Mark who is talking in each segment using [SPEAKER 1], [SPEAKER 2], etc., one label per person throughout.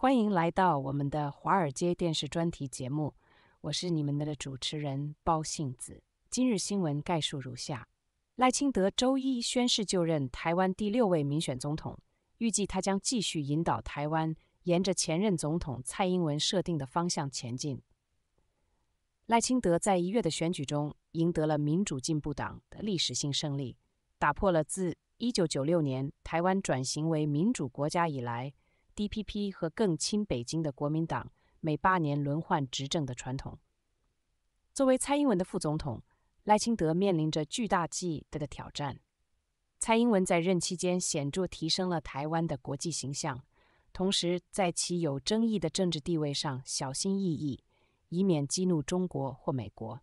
[SPEAKER 1] 欢迎来到我们的华尔街电视专题节目，我是你们的主持人包杏子。今日新闻概述如下：赖清德周一宣誓就任台湾第六位民选总统，预计他将继续引导台湾沿着前任总统蔡英文设定的方向前进。赖清德在一月的选举中赢得了民主进步党的历史性胜利，打破了自一九九六年台湾转型为民主国家以来。DPP 和更亲北京的国民党每八年轮换执政的传统。作为蔡英文的副总统，赖清德面临着巨大记忆的挑战。蔡英文在任期间显著提升了台湾的国际形象，同时在其有争议的政治地位上小心翼翼，以免激怒中国或美国。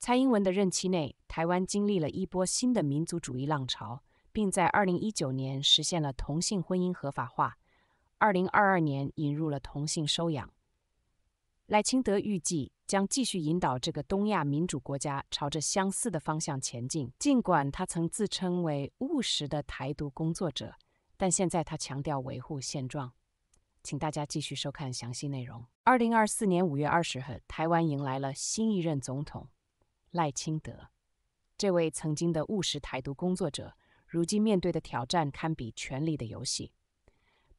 [SPEAKER 1] 蔡英文的任期内，台湾经历了一波新的民族主义浪潮，并在2019年实现了同性婚姻合法化。二零二二年引入了同性收养。赖清德预计将继续引导这个东亚民主国家朝着相似的方向前进。尽管他曾自称为务实的台独工作者，但现在他强调维护现状。请大家继续收看详细内容。二零二四年五月二十日，台湾迎来了新一任总统赖清德。这位曾经的务实台独工作者，如今面对的挑战堪比权力的游戏。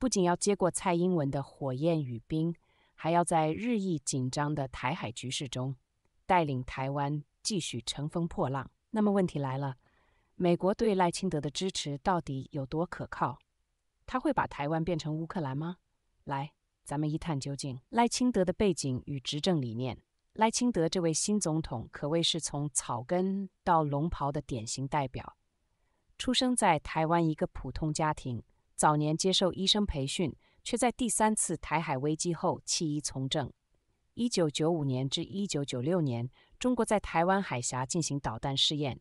[SPEAKER 1] 不仅要接过蔡英文的火焰与冰，还要在日益紧张的台海局势中，带领台湾继续乘风破浪。那么问题来了，美国对赖清德的支持到底有多可靠？他会把台湾变成乌克兰吗？来，咱们一探究竟。赖清德的背景与执政理念。赖清德这位新总统可谓是从草根到龙袍的典型代表，出生在台湾一个普通家庭。早年接受医生培训，却在第三次台海危机后弃医从政。一九九五年至一九九六年，中国在台湾海峡进行导弹试验，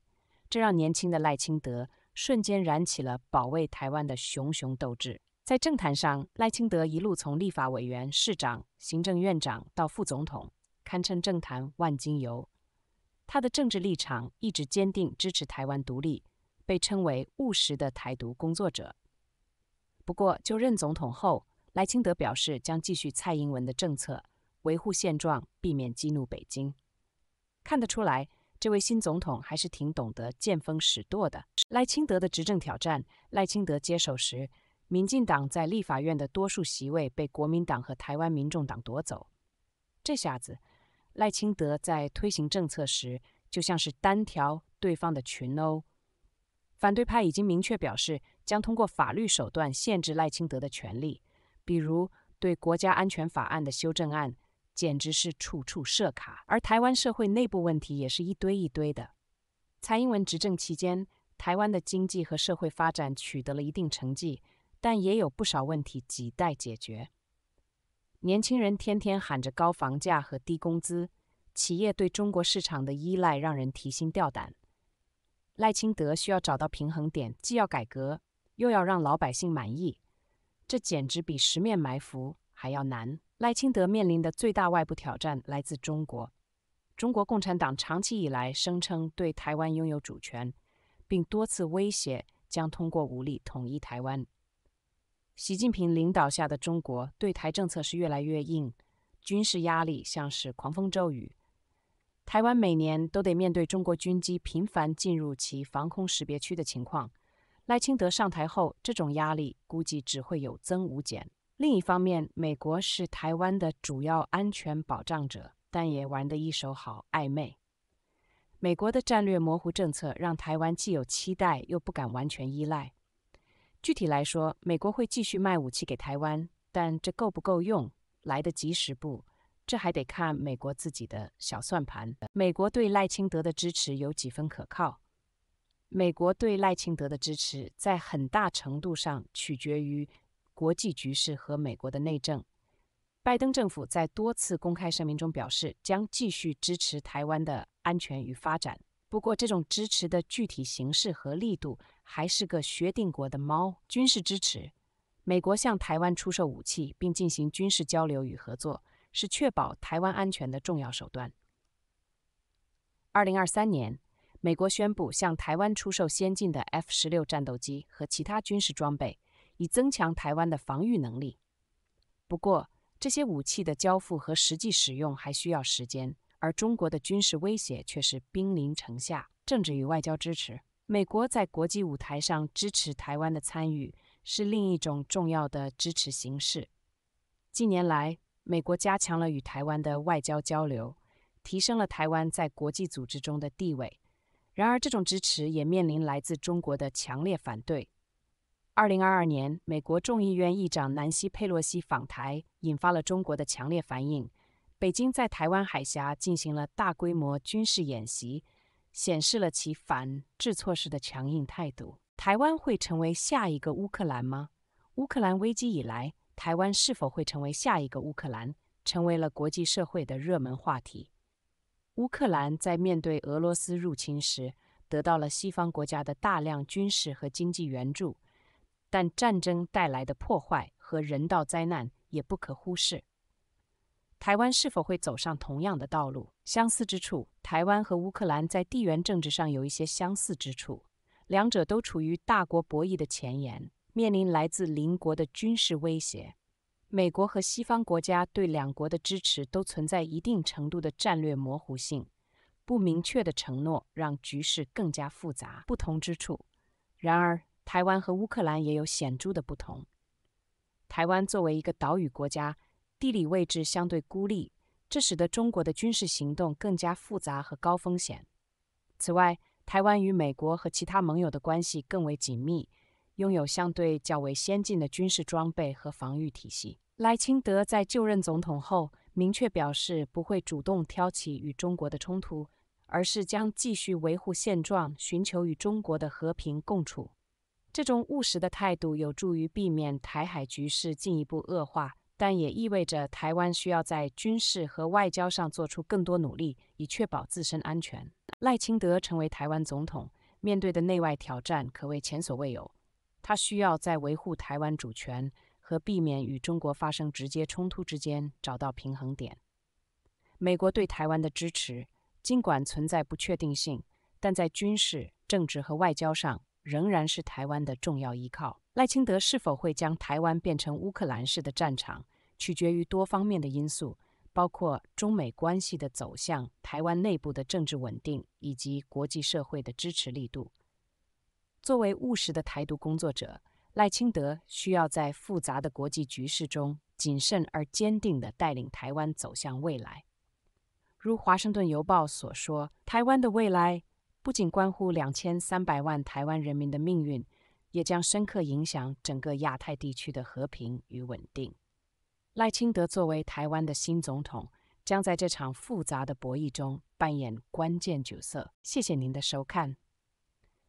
[SPEAKER 1] 这让年轻的赖清德瞬间燃起了保卫台湾的熊熊斗志。在政坛上，赖清德一路从立法委员、市长、行政院长到副总统，堪称政坛万金油。他的政治立场一直坚定支持台湾独立，被称为务实的台独工作者。不过，就任总统后，赖清德表示将继续蔡英文的政策，维护现状，避免激怒北京。看得出来，这位新总统还是挺懂得见风使舵的。赖清德的执政挑战，赖清德接手时，民进党在立法院的多数席位被国民党、和台湾民众党夺走，这下子，赖清德在推行政策时，就像是单挑对方的群殴。反对派已经明确表示。将通过法律手段限制赖清德的权利，比如对国家安全法案的修正案，简直是处处设卡。而台湾社会内部问题也是一堆一堆的。蔡英文执政期间，台湾的经济和社会发展取得了一定成绩，但也有不少问题亟待解决。年轻人天天喊着高房价和低工资，企业对中国市场的依赖让人提心吊胆。赖清德需要找到平衡点，既要改革。又要让老百姓满意，这简直比十面埋伏还要难。赖清德面临的最大外部挑战来自中国。中国共产党长期以来声称对台湾拥有主权，并多次威胁将通过武力统一台湾。习近平领导下的中国对台政策是越来越硬，军事压力像是狂风骤雨。台湾每年都得面对中国军机频繁进入其防空识别区的情况。赖清德上台后，这种压力估计只会有增无减。另一方面，美国是台湾的主要安全保障者，但也玩得一手好暧昧。美国的战略模糊政策让台湾既有期待，又不敢完全依赖。具体来说，美国会继续卖武器给台湾，但这够不够用，来得及时不？这还得看美国自己的小算盘。美国对赖清德的支持有几分可靠？美国对赖清德的支持在很大程度上取决于国际局势和美国的内政。拜登政府在多次公开声明中表示，将继续支持台湾的安全与发展。不过，这种支持的具体形式和力度还是个“薛定国的猫”。军事支持，美国向台湾出售武器并进行军事交流与合作，是确保台湾安全的重要手段。二零二三年。美国宣布向台湾出售先进的 F 十六战斗机和其他军事装备，以增强台湾的防御能力。不过，这些武器的交付和实际使用还需要时间，而中国的军事威胁却是兵临城下。政治与外交支持，美国在国际舞台上支持台湾的参与是另一种重要的支持形式。近年来，美国加强了与台湾的外交交流，提升了台湾在国际组织中的地位。然而，这种支持也面临来自中国的强烈反对。二零二二年，美国众议院议长南希·佩洛西访台，引发了中国的强烈反应。北京在台湾海峡进行了大规模军事演习，显示了其反制措施的强硬态度。台湾会成为下一个乌克兰吗？乌克兰危机以来，台湾是否会成为下一个乌克兰，成为了国际社会的热门话题。乌克兰在面对俄罗斯入侵时，得到了西方国家的大量军事和经济援助，但战争带来的破坏和人道灾难也不可忽视。台湾是否会走上同样的道路？相似之处，台湾和乌克兰在地缘政治上有一些相似之处，两者都处于大国博弈的前沿，面临来自邻国的军事威胁。美国和西方国家对两国的支持都存在一定程度的战略模糊性，不明确的承诺让局势更加复杂。不同之处，然而，台湾和乌克兰也有显著的不同。台湾作为一个岛屿国家，地理位置相对孤立，这使得中国的军事行动更加复杂和高风险。此外，台湾与美国和其他盟友的关系更为紧密，拥有相对较为先进的军事装备和防御体系。赖清德在就任总统后，明确表示不会主动挑起与中国的冲突，而是将继续维护现状，寻求与中国的和平共处。这种务实的态度有助于避免台海局势进一步恶化，但也意味着台湾需要在军事和外交上做出更多努力，以确保自身安全。赖清德成为台湾总统，面对的内外挑战可谓前所未有，他需要在维护台湾主权。和避免与中国发生直接冲突之间找到平衡点。美国对台湾的支持，尽管存在不确定性，但在军事、政治和外交上仍然是台湾的重要依靠。赖清德是否会将台湾变成乌克兰式的战场，取决于多方面的因素，包括中美关系的走向、台湾内部的政治稳定以及国际社会的支持力度。作为务实的台独工作者。赖清德需要在复杂的国际局势中谨慎而坚定地带领台湾走向未来。如《华盛顿邮报》所说，台湾的未来不仅关乎两千三百万台湾人民的命运，也将深刻影响整个亚太地区的和平与稳定。赖清德作为台湾的新总统，将在这场复杂的博弈中扮演关键角色。谢谢您的收看。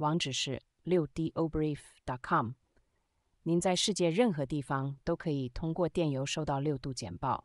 [SPEAKER 1] 网址是六 dobrief.com。您在世界任何地方都可以通过电邮收到六度简报。